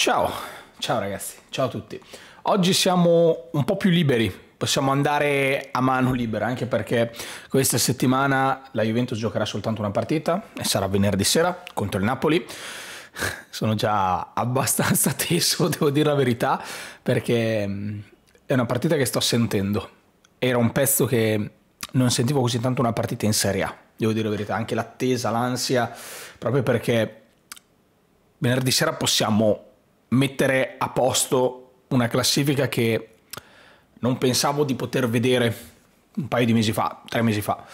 Ciao, ciao ragazzi, ciao a tutti. Oggi siamo un po' più liberi, possiamo andare a mano libera, anche perché questa settimana la Juventus giocherà soltanto una partita e sarà venerdì sera contro il Napoli. Sono già abbastanza teso, devo dire la verità, perché mm, è una partita che sto sentendo. Era un pezzo che non sentivo così tanto una partita in Serie A, devo dire la verità, anche l'attesa, l'ansia, proprio perché venerdì sera possiamo mettere a posto una classifica che non pensavo di poter vedere un paio di mesi fa, tre mesi fa,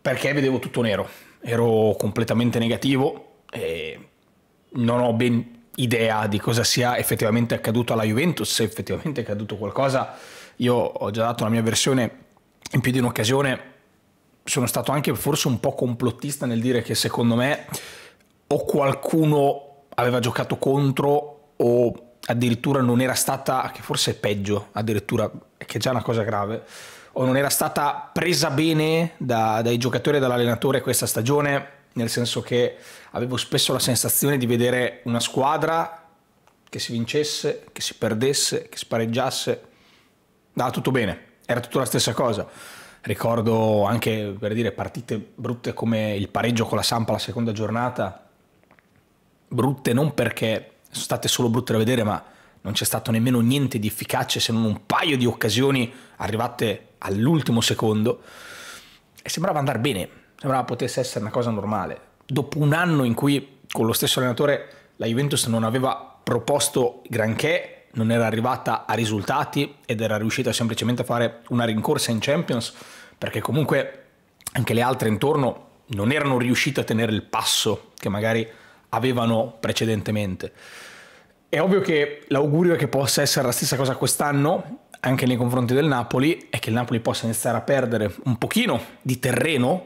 perché vedevo tutto nero, ero completamente negativo e non ho ben idea di cosa sia effettivamente accaduto alla Juventus, se effettivamente è accaduto qualcosa, io ho già dato la mia versione in più di un'occasione, sono stato anche forse un po' complottista nel dire che secondo me o qualcuno aveva giocato contro o addirittura non era stata, che forse è peggio, addirittura, che è già una cosa grave, o non era stata presa bene da, dai giocatori e dall'allenatore questa stagione, nel senso che avevo spesso la sensazione di vedere una squadra che si vincesse, che si perdesse, che spareggiasse, pareggiasse, andava tutto bene, era tutta la stessa cosa. Ricordo anche per dire partite brutte come il pareggio con la Sampa la seconda giornata, brutte non perché sono state solo brutte da vedere, ma non c'è stato nemmeno niente di efficace se non un paio di occasioni arrivate all'ultimo secondo. E sembrava andare bene, sembrava potesse essere una cosa normale. Dopo un anno in cui con lo stesso allenatore la Juventus non aveva proposto granché, non era arrivata a risultati ed era riuscita semplicemente a fare una rincorsa in Champions, perché comunque anche le altre intorno non erano riuscite a tenere il passo che magari avevano precedentemente. È ovvio che l'augurio che possa essere la stessa cosa quest'anno, anche nei confronti del Napoli, è che il Napoli possa iniziare a perdere un pochino di terreno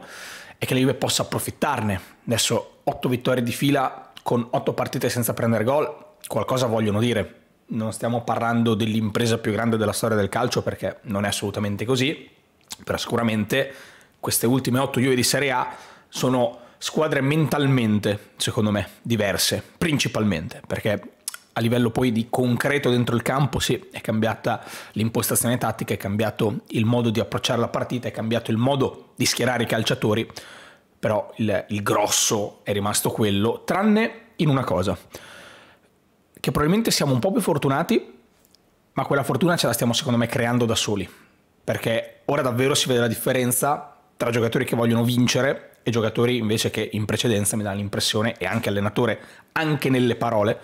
e che la Juve possa approfittarne. Adesso otto vittorie di fila con otto partite senza prendere gol, qualcosa vogliono dire. Non stiamo parlando dell'impresa più grande della storia del calcio perché non è assolutamente così, però sicuramente queste ultime otto Juve di Serie A sono squadre mentalmente, secondo me, diverse, principalmente, perché a livello poi di concreto dentro il campo sì, è cambiata l'impostazione tattica, è cambiato il modo di approcciare la partita, è cambiato il modo di schierare i calciatori, però il, il grosso è rimasto quello, tranne in una cosa, che probabilmente siamo un po' più fortunati, ma quella fortuna ce la stiamo secondo me creando da soli, perché ora davvero si vede la differenza tra giocatori che vogliono vincere e giocatori invece che in precedenza mi danno l'impressione, e anche allenatore, anche nelle parole,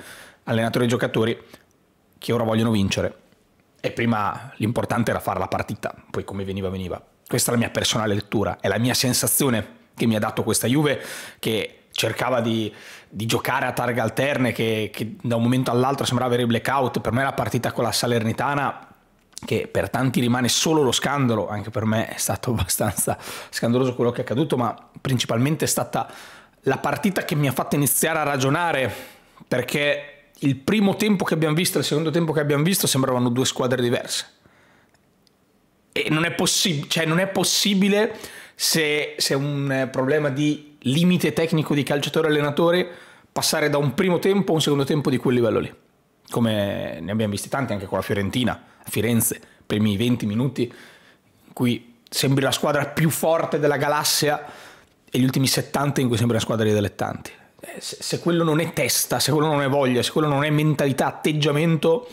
allenatori e giocatori che ora vogliono vincere. E prima l'importante era fare la partita, poi come veniva veniva. Questa è la mia personale lettura, è la mia sensazione che mi ha dato questa Juve che cercava di, di giocare a targhe alterne, che, che da un momento all'altro sembrava avere i blackout. Per me la partita con la Salernitana che per tanti rimane solo lo scandalo, anche per me è stato abbastanza scandaloso quello che è accaduto, ma principalmente è stata la partita che mi ha fatto iniziare a ragionare, perché il primo tempo che abbiamo visto e il secondo tempo che abbiamo visto sembravano due squadre diverse. E non è, possi- cioè non è possibile se, se è un problema di limite tecnico di calciatori e allenatori passare da un primo tempo a un secondo tempo di quel livello lì, come ne abbiamo visti tanti anche con la Fiorentina Firenze, primi 20 minuti, in cui sembri la squadra più forte della galassia e gli ultimi 70 in cui sembri la squadra dei dilettanti. Eh, se, se quello non è testa, se quello non è voglia, se quello non è mentalità, atteggiamento,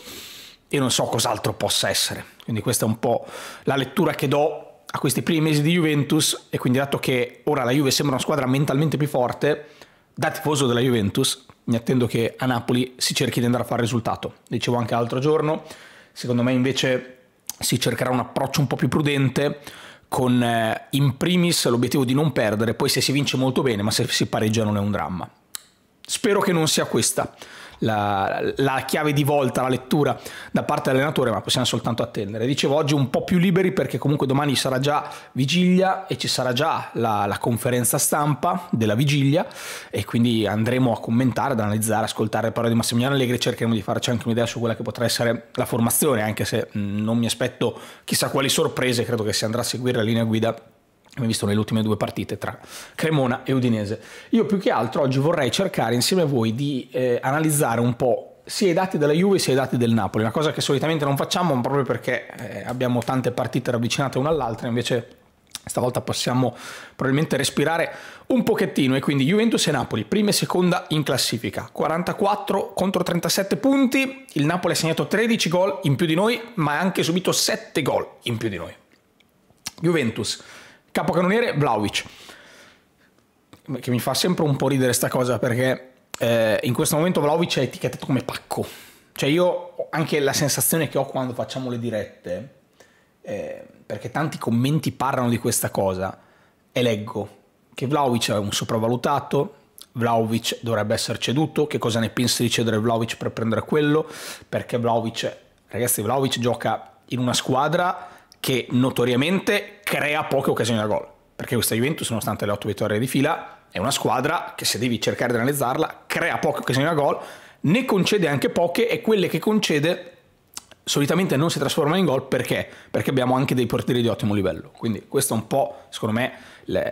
io non so cos'altro possa essere. Quindi questa è un po' la lettura che do a questi primi mesi di Juventus e quindi dato che ora la Juve sembra una squadra mentalmente più forte, da tifoso della Juventus mi attendo che a Napoli si cerchi di andare a fare risultato. Dicevo anche l'altro giorno, Secondo me invece si cercherà un approccio un po' più prudente con eh, in primis l'obiettivo di non perdere, poi se si vince molto bene, ma se si pareggia non è un dramma. Spero che non sia questa la, la chiave di volta, la lettura da parte dell'allenatore, ma possiamo soltanto attendere. Dicevo oggi un po' più liberi perché comunque domani sarà già vigilia e ci sarà già la, la conferenza stampa della vigilia e quindi andremo a commentare, ad analizzare, ascoltare le parole di Massimiliano Allegri, cercheremo di farci anche un'idea su quella che potrà essere la formazione, anche se non mi aspetto chissà quali sorprese, credo che si andrà a seguire la linea guida abbiamo visto nelle ultime due partite tra Cremona e Udinese. Io più che altro oggi vorrei cercare insieme a voi di eh, analizzare un po' sia i dati della Juve sia i dati del Napoli, una cosa che solitamente non facciamo proprio perché eh, abbiamo tante partite ravvicinate una all'altra, invece stavolta possiamo probabilmente respirare un pochettino e quindi Juventus e Napoli, prima e seconda in classifica, 44 contro 37 punti, il Napoli ha segnato 13 gol in più di noi, ma ha anche subito 7 gol in più di noi. Juventus capocannoniere Vlaovic. Che mi fa sempre un po' ridere sta cosa perché eh, in questo momento Vlaovic è etichettato come pacco. Cioè io anche la sensazione che ho quando facciamo le dirette, eh, perché tanti commenti parlano di questa cosa, e leggo che Vlaovic è un sopravvalutato, Vlaovic dovrebbe essere ceduto, che cosa ne pensi di cedere Vlaovic per prendere quello, perché Vlaovic, ragazzi, Vlaovic gioca in una squadra che notoriamente crea poche occasioni da gol. Perché questa Juventus, nonostante le otto vittorie di fila, è una squadra che se devi cercare di analizzarla, crea poche occasioni da gol, ne concede anche poche e quelle che concede solitamente non si trasformano in gol perché? Perché abbiamo anche dei portieri di ottimo livello. Quindi questo è un po', secondo me,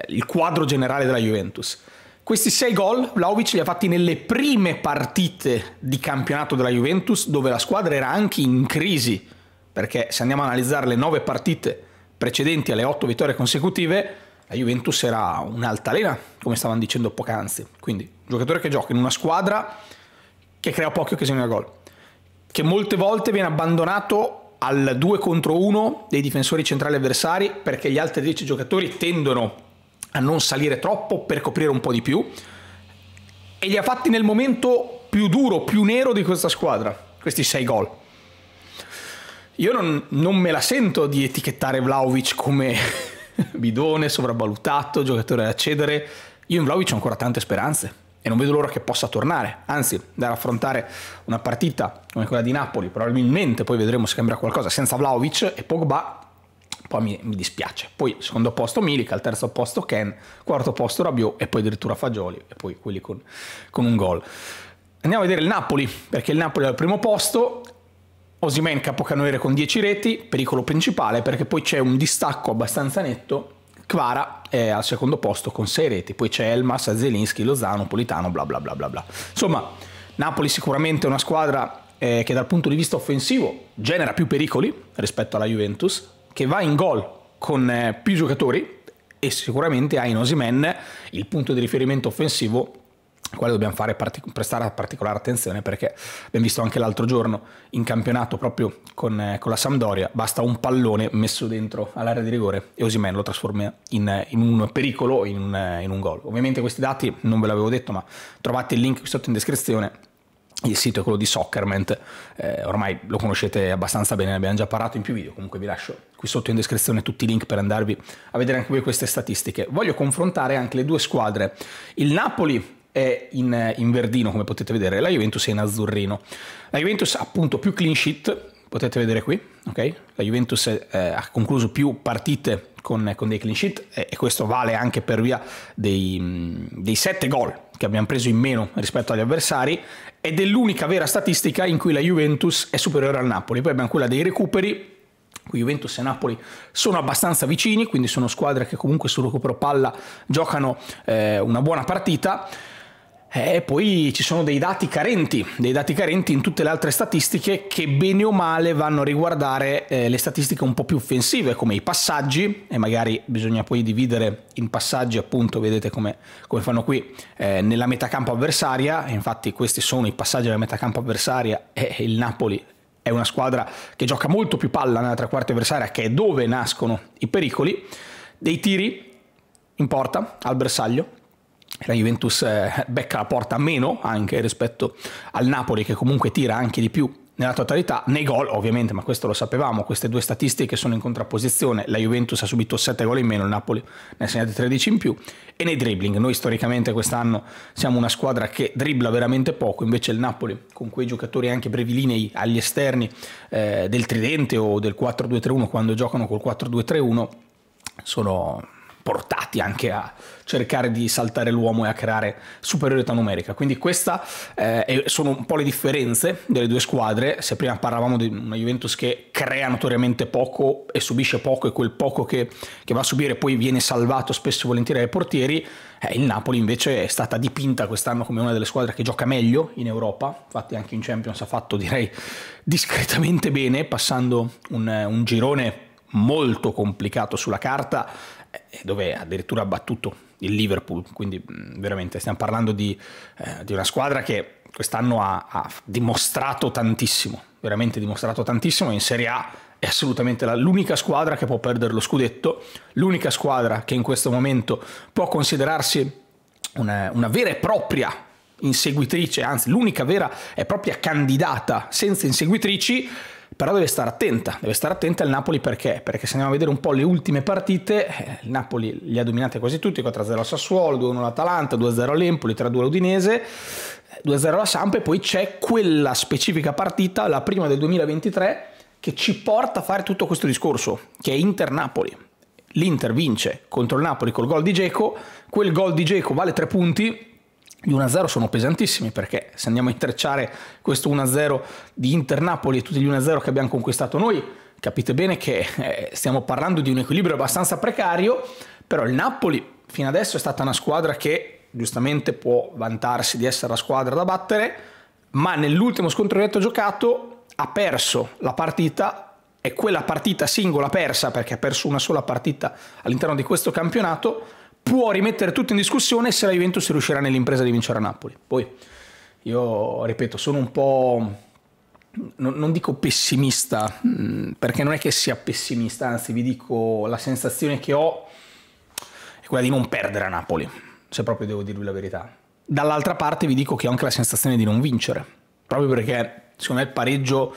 il quadro generale della Juventus. Questi sei gol Vlaovic li ha fatti nelle prime partite di campionato della Juventus dove la squadra era anche in crisi, perché se andiamo a analizzare le nove partite precedenti alle 8 vittorie consecutive, la Juventus era un'altalena, come stavano dicendo poc'anzi. Quindi, un giocatore che gioca in una squadra che crea poche occasioni da gol, che molte volte viene abbandonato al 2 contro 1 dei difensori centrali avversari perché gli altri 10 giocatori tendono a non salire troppo per coprire un po' di più e li ha fatti nel momento più duro, più nero di questa squadra, questi 6 gol. Io non, non me la sento di etichettare Vlaovic come bidone, sopravvalutato, giocatore da cedere. Io in Vlaovic ho ancora tante speranze e non vedo l'ora che possa tornare. Anzi, da affrontare una partita come quella di Napoli, probabilmente poi vedremo se cambierà qualcosa senza Vlaovic e Pogba. Poi mi, mi dispiace. Poi secondo posto Milica, al terzo posto Ken, quarto posto Rabiot e poi addirittura Fagioli e poi quelli con, con un gol. Andiamo a vedere il Napoli, perché il Napoli è al primo posto, Osimen capocannoniere con 10 reti, pericolo principale perché poi c'è un distacco abbastanza netto. Kvara è al secondo posto con 6 reti, poi c'è Elmas, Zelinski, Lozano, Politano, bla bla bla bla bla. Insomma, Napoli sicuramente è una squadra eh, che dal punto di vista offensivo genera più pericoli rispetto alla Juventus, che va in gol con eh, più giocatori e sicuramente ha in Osimen il punto di riferimento offensivo quale dobbiamo partic- prestare particolare attenzione perché abbiamo visto anche l'altro giorno in campionato proprio con, eh, con la Sampdoria basta un pallone messo dentro all'area di rigore e Osimen lo trasforma in, eh, in, un pericolo in un, eh, in un gol ovviamente questi dati non ve l'avevo detto ma trovate il link qui sotto in descrizione il sito è quello di Soccerment, eh, ormai lo conoscete abbastanza bene, ne abbiamo già parlato in più video, comunque vi lascio qui sotto in descrizione tutti i link per andarvi a vedere anche voi queste statistiche. Voglio confrontare anche le due squadre, il Napoli è in, in, verdino, come potete vedere, la Juventus è in azzurrino. La Juventus ha appunto più clean sheet, potete vedere qui, ok? La Juventus eh, ha concluso più partite con, con dei clean sheet e, e, questo vale anche per via dei, dei 7 gol che abbiamo preso in meno rispetto agli avversari ed è l'unica vera statistica in cui la Juventus è superiore al Napoli. Poi abbiamo quella dei recuperi, Juventus e Napoli sono abbastanza vicini, quindi sono squadre che comunque sul recupero palla giocano eh, una buona partita. Eh, e poi ci sono dei dati carenti, dei dati carenti in tutte le altre statistiche che bene o male vanno a riguardare eh, le statistiche un po' più offensive come i passaggi e magari bisogna poi dividere in passaggi appunto, vedete come, come fanno qui, eh, nella campo avversaria, infatti questi sono i passaggi della metà campo avversaria e il Napoli è una squadra che gioca molto più palla nella tre quarti avversaria che è dove nascono i pericoli, dei tiri in porta al bersaglio la Juventus eh, becca la porta meno anche rispetto al Napoli che comunque tira anche di più nella totalità, nei gol ovviamente, ma questo lo sapevamo, queste due statistiche sono in contrapposizione, la Juventus ha subito 7 gol in meno, il Napoli ne ha segnati 13 in più, e nei dribbling, noi storicamente quest'anno siamo una squadra che dribbla veramente poco, invece il Napoli con quei giocatori anche brevilinei agli esterni eh, del tridente o del 4-2-3-1 quando giocano col 4-2-3-1 sono portati anche a cercare di saltare l'uomo e a creare superiorità numerica. Quindi queste eh, sono un po' le differenze delle due squadre. Se prima parlavamo di una Juventus che crea notoriamente poco e subisce poco e quel poco che, che va a subire poi viene salvato spesso e volentieri dai portieri, eh, il Napoli invece è stata dipinta quest'anno come una delle squadre che gioca meglio in Europa, infatti anche in Champions ha fatto direi discretamente bene passando un, un girone molto complicato sulla carta eh, dove addirittura ha battuto il Liverpool, quindi mm, veramente stiamo parlando di, eh, di una squadra che quest'anno ha, ha, dimostrato tantissimo, veramente dimostrato tantissimo in Serie A è assolutamente l'unica squadra che può perdere lo scudetto, l'unica squadra che in questo momento può considerarsi una, una vera e propria inseguitrice, anzi l'unica vera e propria candidata senza inseguitrici però deve stare attenta, deve stare attenta al Napoli perché? Perché se andiamo a vedere un po' le ultime partite, eh, il Napoli li ha dominate quasi tutti, 4-0 al Sassuolo, 2-1 l'Atalanta, 2-0 l'Empoli, 3-2 all'Udinese, 2-0 la Sampa e poi c'è quella specifica partita, la prima del 2023, che ci porta a fare tutto questo discorso, che è Inter-Napoli. L'Inter vince contro il Napoli col gol di Geco, quel gol di Geco vale 3 punti, di 1-0 sono pesantissimi perché se andiamo a intrecciare questo 1-0 di Inter-Napoli e tutti gli 1-0 che abbiamo conquistato noi, capite bene che eh, stiamo parlando di un equilibrio abbastanza precario, però il Napoli fino adesso è stata una squadra che giustamente può vantarsi di essere la squadra da battere, ma nell'ultimo scontro diretto giocato ha perso la partita e quella partita singola persa perché ha perso una sola partita all'interno di questo campionato può rimettere tutto in discussione se la Juventus riuscirà nell'impresa di vincere a Napoli. Poi io ripeto, sono un po' non, dico pessimista, mm, perché non è che sia pessimista, anzi vi dico la sensazione che ho è quella di non perdere a Napoli, se proprio devo dirvi la verità. Dall'altra parte vi dico che ho anche la sensazione di non vincere, proprio perché secondo me il pareggio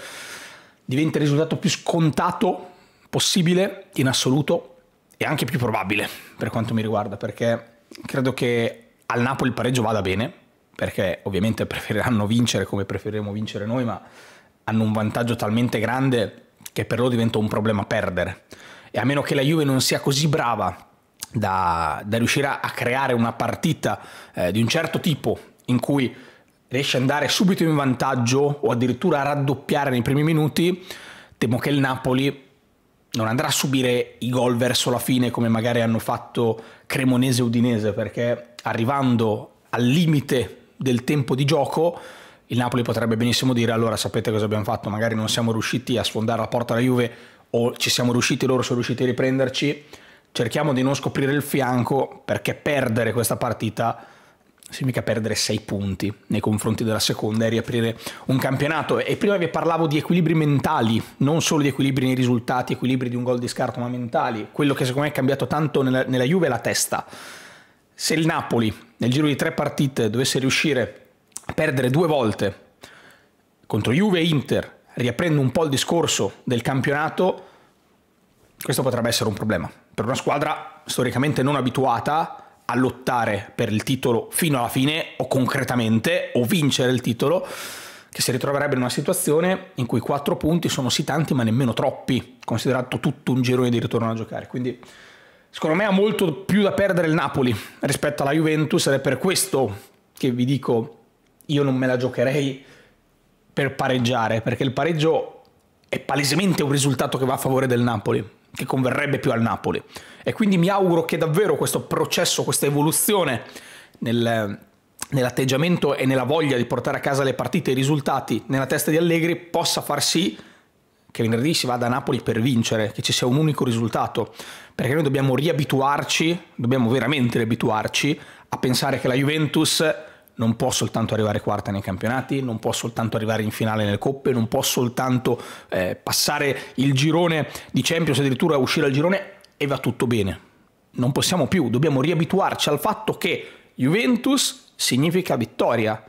diventa il risultato più scontato possibile in assoluto è anche più probabile per quanto mi riguarda, perché credo che al Napoli il pareggio vada bene, perché ovviamente preferiranno vincere come preferiremo vincere noi, ma hanno un vantaggio talmente grande che per loro diventa un problema perdere. E a meno che la Juve non sia così brava da, da riuscire a creare una partita eh, di un certo tipo in cui riesce ad andare subito in vantaggio o addirittura a raddoppiare nei primi minuti, temo che il Napoli non andrà a subire i gol verso la fine come magari hanno fatto Cremonese e Udinese, perché arrivando al limite del tempo di gioco il Napoli potrebbe benissimo dire allora sapete cosa abbiamo fatto, magari non siamo riusciti a sfondare la porta alla Juve o ci siamo riusciti, loro sono riusciti a riprenderci, cerchiamo di non scoprire il fianco perché perdere questa partita significa perdere 6 punti nei confronti della seconda e riaprire un campionato. E prima vi parlavo di equilibri mentali, non solo di equilibri nei risultati, equilibri di un gol di scarto, ma mentali. Quello che secondo me è cambiato tanto nella, nella Juve è la testa. Se il Napoli nel giro di tre partite dovesse riuscire a perdere due volte contro Juve e Inter, riaprendo un po' il discorso del campionato, questo potrebbe essere un problema. Per una squadra storicamente non abituata a lottare per il titolo fino alla fine o concretamente o vincere il titolo che si ritroverebbe in una situazione in cui quattro punti sono sì tanti ma nemmeno troppi considerato tutto un girone di ritorno a giocare quindi secondo me ha molto più da perdere il Napoli rispetto alla Juventus ed è per questo che vi dico io non me la giocherei per pareggiare perché il pareggio è palesemente un risultato che va a favore del Napoli che converrebbe più al Napoli. E quindi mi auguro che davvero questo processo, questa evoluzione nel, nell'atteggiamento e nella voglia di portare a casa le partite e i risultati nella testa di Allegri possa far sì che venerdì si vada a Napoli per vincere, che ci sia un unico risultato, perché noi dobbiamo riabituarci, dobbiamo veramente riabituarci a pensare che la Juventus non può soltanto arrivare quarta nei campionati, non può soltanto arrivare in finale nelle coppe, non può soltanto eh, passare il girone di Champions, addirittura uscire al girone e va tutto bene. Non possiamo più, dobbiamo riabituarci al fatto che Juventus significa vittoria,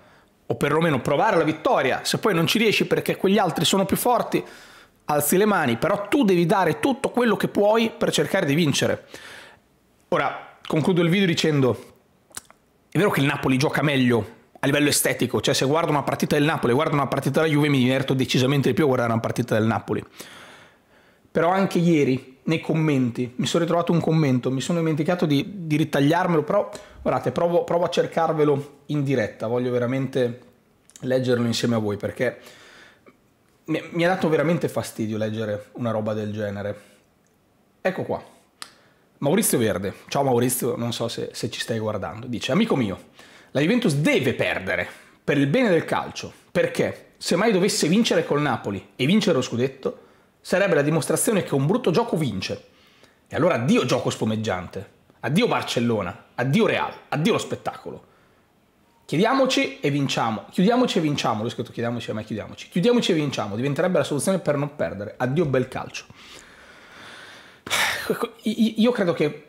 o perlomeno provare la vittoria. Se poi non ci riesci perché quegli altri sono più forti, alzi le mani, però tu devi dare tutto quello che puoi per cercare di vincere. Ora, concludo il video dicendo è vero che il Napoli gioca meglio a livello estetico, cioè se guardo una partita del Napoli, guardo una partita della Juve mi diverto decisamente di più a guardare una partita del Napoli. Però anche ieri, nei commenti, mi sono ritrovato un commento, mi sono dimenticato di, di ritagliarmelo, però guardate, provo, provo a cercarvelo in diretta, voglio veramente leggerlo insieme a voi perché mi, ha dato veramente fastidio leggere una roba del genere. Ecco qua. Maurizio Verde, ciao Maurizio, non so se, se, ci stai guardando, dice amico mio, la Juventus deve perdere per il bene del calcio, perché se mai dovesse vincere col Napoli e vincere lo scudetto, sarebbe la dimostrazione che un brutto gioco vince. E allora addio gioco spumeggiante, addio Barcellona, addio Real, addio lo spettacolo. Chiediamoci e vinciamo, chiudiamoci e vinciamo, l'ho scritto chiediamoci e mai chiudiamoci, chiudiamoci e vinciamo, diventerebbe la soluzione per non perdere, addio bel calcio. Ecco, io credo che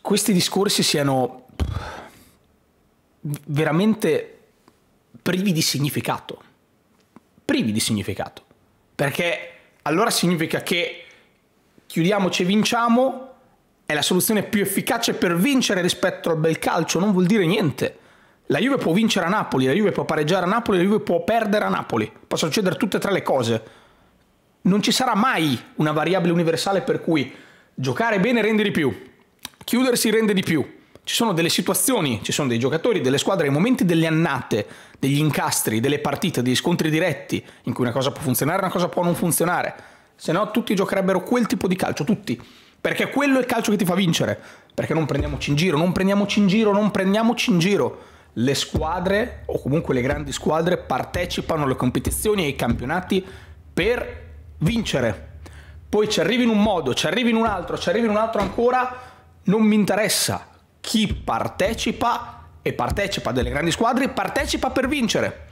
questi discorsi siano veramente privi di significato. Privi di significato. Perché allora significa che chiudiamoci e vinciamo è la soluzione più efficace per vincere rispetto al bel calcio, non vuol dire niente. La Juve può vincere a Napoli, la Juve può pareggiare a Napoli, la Juve può perdere a Napoli. Possono succedere tutte e tre le cose. Non ci sarà mai una variabile universale per cui Giocare bene rende di più. Chiudersi rende di più. Ci sono delle situazioni, ci sono dei giocatori, delle squadre, dei momenti, delle annate, degli incastri, delle partite, degli scontri diretti in cui una cosa può funzionare, una cosa può non funzionare. Se no tutti giocherebbero quel tipo di calcio, tutti. Perché quello è il calcio che ti fa vincere. Perché non prendiamoci in giro, non prendiamoci in giro, non prendiamoci in giro. Le squadre, o comunque le grandi squadre, partecipano alle competizioni e ai campionati per vincere poi ci arrivi in un modo, ci arrivi in un altro, ci arrivi in un altro ancora, non mi interessa. Chi partecipa e partecipa delle grandi squadre, partecipa per vincere.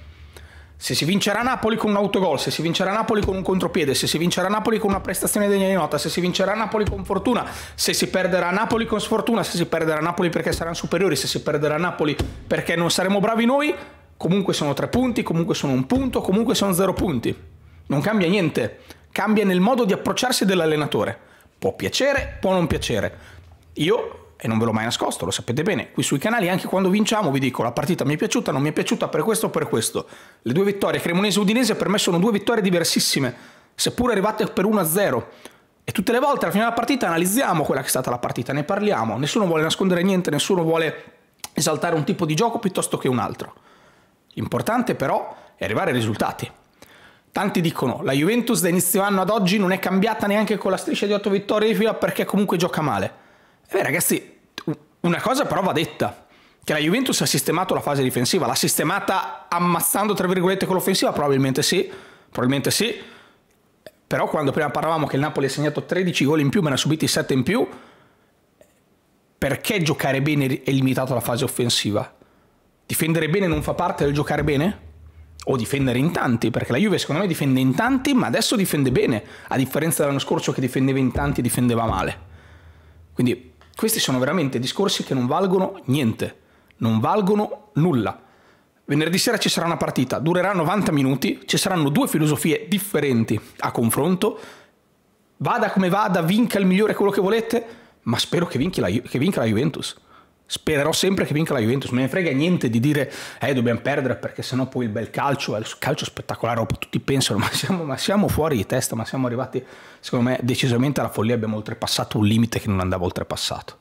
Se si vincerà Napoli con un autogol, se si vincerà Napoli con un contropiede, se si vincerà Napoli con una prestazione degna di nota, se si vincerà Napoli con fortuna, se si perderà Napoli con sfortuna, se si perderà Napoli perché saranno superiori, se si perderà Napoli perché non saremo bravi noi, comunque sono tre punti, comunque sono un punto, comunque sono zero punti. Non cambia niente cambia nel modo di approcciarsi dell'allenatore. Può piacere, può non piacere. Io, e non ve l'ho mai nascosto, lo sapete bene, qui sui canali anche quando vinciamo vi dico la partita mi è piaciuta, non mi è piaciuta per questo o per questo. Le due vittorie Cremonese-Udinese e per me sono due vittorie diversissime, seppur arrivate per 1-0. E tutte le volte alla fine della partita analizziamo quella che è stata la partita, ne parliamo, nessuno vuole nascondere niente, nessuno vuole esaltare un tipo di gioco piuttosto che un altro. L'importante però è arrivare ai risultati. Tanti dicono la Juventus da inizio anno ad oggi non è cambiata neanche con la striscia di 8 vittorie di fila perché comunque gioca male. E eh, ragazzi, una cosa però va detta, che la Juventus ha sistemato la fase difensiva, l'ha sistemata ammazzando tra virgolette con l'offensiva, probabilmente sì, probabilmente sì. Però quando prima parlavamo che il Napoli ha segnato 13 gol in più, ma ne ha subiti 7 in più, perché giocare bene è limitato alla fase offensiva? Difendere bene non fa parte del giocare bene? o difendere in tanti, perché la Juve secondo me difende in tanti, ma adesso difende bene, a differenza dell'anno scorso che difendeva in tanti e difendeva male. Quindi questi sono veramente discorsi che non valgono niente, non valgono nulla. Venerdì sera ci sarà una partita, durerà 90 minuti, ci saranno due filosofie differenti a confronto, vada come vada, vinca il migliore quello che volete, ma spero che, la, che vinca la Juventus spererò sempre che vinca la Juventus, me ne frega niente di dire eh dobbiamo perdere perché sennò poi il bel calcio è il calcio spettacolare, tutti pensano ma siamo, ma siamo, fuori di testa, ma siamo arrivati secondo me decisamente alla follia, abbiamo oltrepassato un limite che non andava oltrepassato.